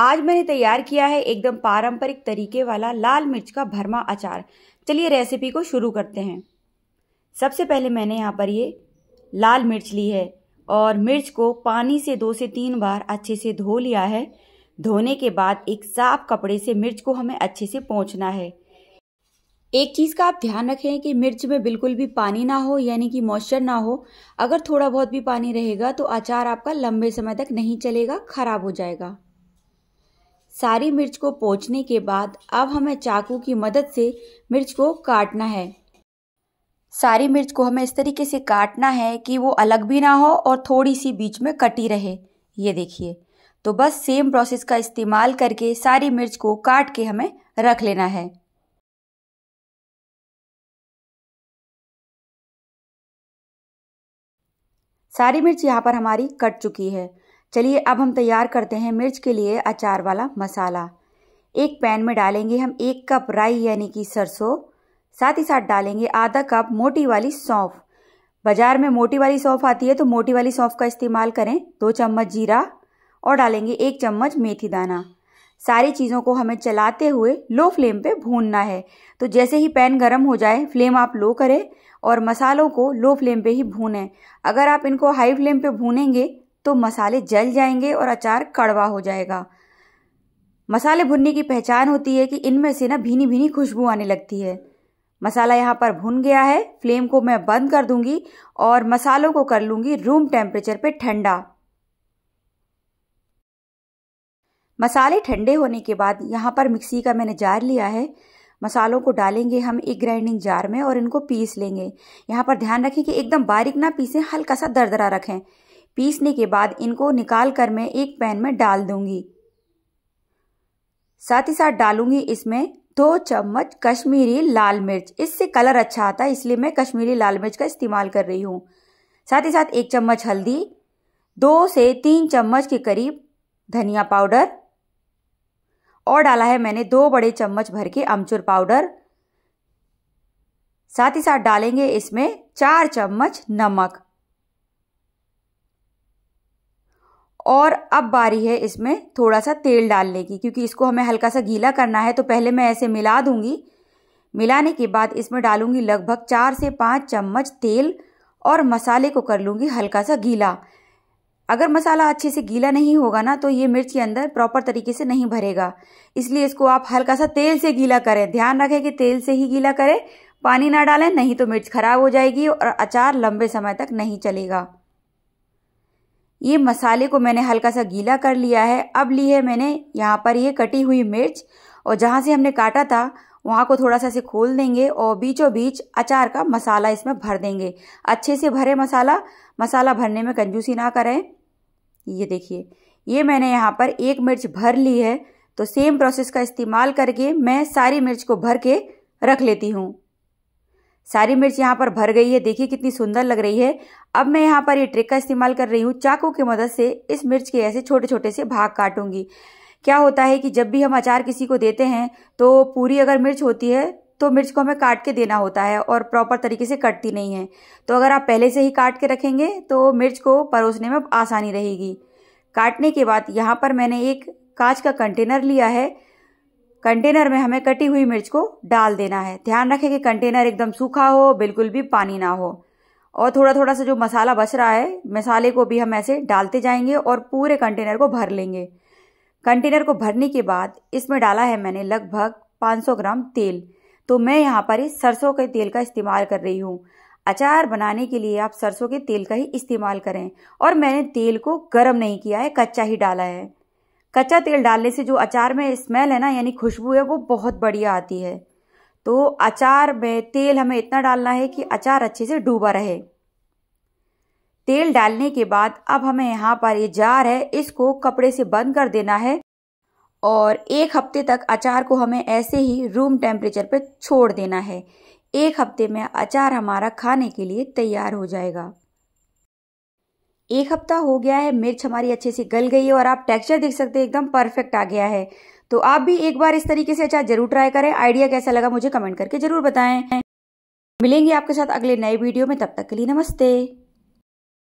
आज मैंने तैयार किया है एकदम पारंपरिक तरीके वाला लाल मिर्च का भरमा अचार चलिए रेसिपी को शुरू करते हैं सबसे पहले मैंने यहाँ पर ये लाल मिर्च ली है और मिर्च को पानी से दो से तीन बार अच्छे से धो लिया है धोने के बाद एक साफ कपड़े से मिर्च को हमें अच्छे से पोंछना है एक चीज़ का आप ध्यान रखें कि मिर्च में बिल्कुल भी पानी ना हो यानी कि मॉइस्चर ना हो अगर थोड़ा बहुत भी पानी रहेगा तो अचार आपका लंबे समय तक नहीं चलेगा खराब हो जाएगा सारी मिर्च को पोचने के बाद अब हमें चाकू की मदद से मिर्च को काटना है सारी मिर्च को हमें इस तरीके से काटना है कि वो अलग भी ना हो और थोड़ी सी बीच में कटी रहे ये देखिए तो बस सेम प्रोसेस का इस्तेमाल करके सारी मिर्च को काट के हमें रख लेना है सारी मिर्च यहाँ पर हमारी कट चुकी है चलिए अब हम तैयार करते हैं मिर्च के लिए अचार वाला मसाला एक पैन में डालेंगे हम एक कप राई यानी कि सरसों साथ ही साथ डालेंगे आधा कप मोटी वाली सौंफ बाज़ार में मोटी वाली सौंफ आती है तो मोटी वाली सौंफ का इस्तेमाल करें दो चम्मच जीरा और डालेंगे एक चम्मच मेथी दाना सारी चीज़ों को हमें चलाते हुए लो फ्लेम पे भूनना है तो जैसे ही पैन गर्म हो जाए फ्लेम आप लो करें और मसालों को लो फ्लेम पे ही भूनें अगर आप इनको हाई फ्लेम पे भूनेंगे तो मसाले जल जाएंगे और अचार कड़वा हो जाएगा मसाले भुनने की पहचान होती है कि इनमें से ना भीनी भीनी खुशबू आने लगती है मसाला यहाँ पर भुन गया है फ्लेम को मैं बंद कर दूंगी और मसालों को कर लूँगी रूम टेम्परेचर पे ठंडा मसाले ठंडे होने के बाद यहाँ पर मिक्सी का मैंने जार लिया है मसालों को डालेंगे हम एक ग्राइंडिंग जार में और इनको पीस लेंगे यहाँ पर ध्यान रखें कि एकदम बारीक ना पीसें हल्का सा दरदरा रखें पीसने के बाद इनको निकाल कर मैं एक पैन में डाल दूंगी साथ ही साथ डालूंगी इसमें दो चम्मच कश्मीरी लाल मिर्च इससे कलर अच्छा आता है इसलिए मैं कश्मीरी लाल मिर्च का इस्तेमाल कर रही हूँ साथ ही साथ एक चम्मच हल्दी दो से तीन चम्मच के करीब धनिया पाउडर और डाला है मैंने दो बड़े चम्मच भर के अमचूर पाउडर साथ ही साथ डालेंगे इसमें चार चम्मच नमक और अब बारी है इसमें थोड़ा सा तेल डालने की क्योंकि इसको हमें हल्का सा गीला करना है तो पहले मैं ऐसे मिला दूंगी मिलाने के बाद इसमें डालूंगी लगभग चार से पाँच चम्मच तेल और मसाले को कर लूँगी हल्का सा गीला अगर मसाला अच्छे से गीला नहीं होगा ना तो ये मिर्च के अंदर प्रॉपर तरीके से नहीं भरेगा इसलिए इसको आप हल्का सा तेल से गीला करें ध्यान रखें कि तेल से ही गीला करें पानी ना डालें नहीं तो मिर्च खराब हो जाएगी और अचार लंबे समय तक नहीं चलेगा ये मसाले को मैंने हल्का सा गीला कर लिया है अब ली है मैंने यहाँ पर ये कटी हुई मिर्च और जहाँ से हमने काटा था वहाँ को थोड़ा सा से खोल देंगे और बीचों बीच अचार का मसाला इसमें भर देंगे अच्छे से भरे मसाला मसाला भरने में कंजूसी ना करें ये देखिए ये मैंने यहाँ पर एक मिर्च भर ली है तो सेम प्रोसेस का इस्तेमाल करके मैं सारी मिर्च को भर के रख लेती हूँ सारी मिर्च यहाँ पर भर गई है देखिए कितनी सुंदर लग रही है अब मैं यहाँ पर ये ट्रिक का इस्तेमाल कर रही हूँ चाकू की मदद से इस मिर्च के ऐसे छोटे छोटे से भाग काटूंगी क्या होता है कि जब भी हम अचार किसी को देते हैं तो पूरी अगर मिर्च होती है तो मिर्च को हमें काट के देना होता है और प्रॉपर तरीके से कटती नहीं है तो अगर आप पहले से ही काट के रखेंगे तो मिर्च को परोसने में आसानी रहेगी काटने के बाद यहाँ पर मैंने एक कांच का कंटेनर लिया है कंटेनर में हमें कटी हुई मिर्च को डाल देना है ध्यान रखें कि कंटेनर एकदम सूखा हो बिल्कुल भी पानी ना हो और थोड़ा थोड़ा सा जो मसाला बच रहा है मसाले को भी हम ऐसे डालते जाएंगे और पूरे कंटेनर को भर लेंगे कंटेनर को भरने के बाद इसमें डाला है मैंने लगभग 500 ग्राम तेल तो मैं यहाँ पर इस सरसों के तेल का इस्तेमाल कर रही हूँ अचार बनाने के लिए आप सरसों के तेल का ही इस्तेमाल करें और मैंने तेल को गर्म नहीं किया है कच्चा ही डाला है कच्चा तेल डालने से जो अचार में स्मेल है ना यानी खुशबू है वो बहुत बढ़िया आती है तो अचार में तेल हमें इतना डालना है कि अचार अच्छे से डूबा रहे तेल डालने के बाद अब हमें यहाँ पर ये जार है इसको कपड़े से बंद कर देना है और एक हफ्ते तक अचार को हमें ऐसे ही रूम टेम्परेचर पर छोड़ देना है एक हफ्ते में अचार हमारा खाने के लिए तैयार हो जाएगा एक हफ्ता हो गया है मिर्च हमारी अच्छे से गल गई है और आप टेक्सचर देख सकते हैं एकदम परफेक्ट आ गया है तो आप भी एक बार इस तरीके से अचार जरूर ट्राई करें आइडिया कैसा लगा मुझे कमेंट करके जरूर बताएं मिलेंगे आपके साथ अगले नए वीडियो में तब तक के लिए नमस्ते